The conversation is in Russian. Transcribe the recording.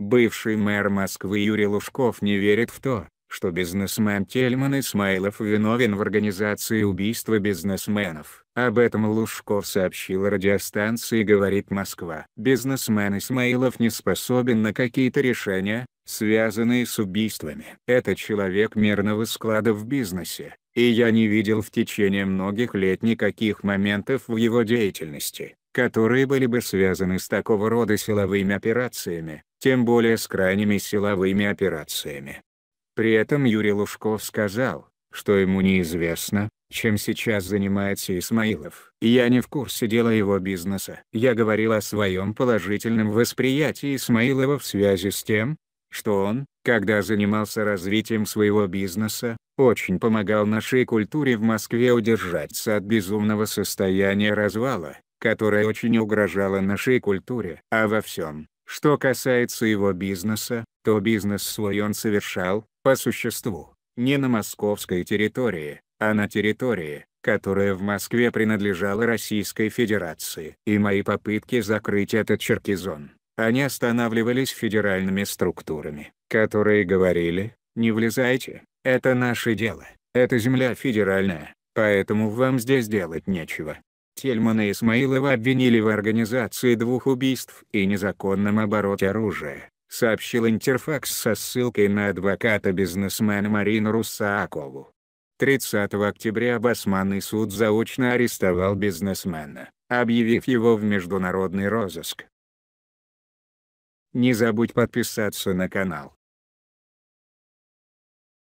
Бывший мэр Москвы Юрий Лужков не верит в то, что бизнесмен Тельман Исмаилов виновен в организации убийства бизнесменов. Об этом Лужков сообщил радиостанции «Говорит Москва». Бизнесмен Исмаилов не способен на какие-то решения, связанные с убийствами. Это человек мирного склада в бизнесе, и я не видел в течение многих лет никаких моментов в его деятельности, которые были бы связаны с такого рода силовыми операциями, тем более с крайними силовыми операциями. При этом Юрий Лужков сказал, что ему неизвестно, чем сейчас занимается Исмаилов. Я не в курсе дела его бизнеса. Я говорил о своем положительном восприятии Исмаилова в связи с тем, что он, когда занимался развитием своего бизнеса, очень помогал нашей культуре в Москве удержаться от безумного состояния развала, которое очень угрожало нашей культуре. А во всем, что касается его бизнеса, то бизнес свой он совершал, по существу, не на московской территории, а на территории, которая в Москве принадлежала Российской Федерации. И мои попытки закрыть этот черкизон, они останавливались федеральными структурами, которые говорили, не влезайте, это наше дело, это земля федеральная, поэтому вам здесь делать нечего. Тельмана Исмаилова обвинили в организации двух убийств и незаконном обороте оружия, сообщил Интерфакс со ссылкой на адвоката-бизнесмена Марину Русакову. 30 октября Басманный суд заочно арестовал бизнесмена, объявив его в международный розыск. Не забудь подписаться на канал.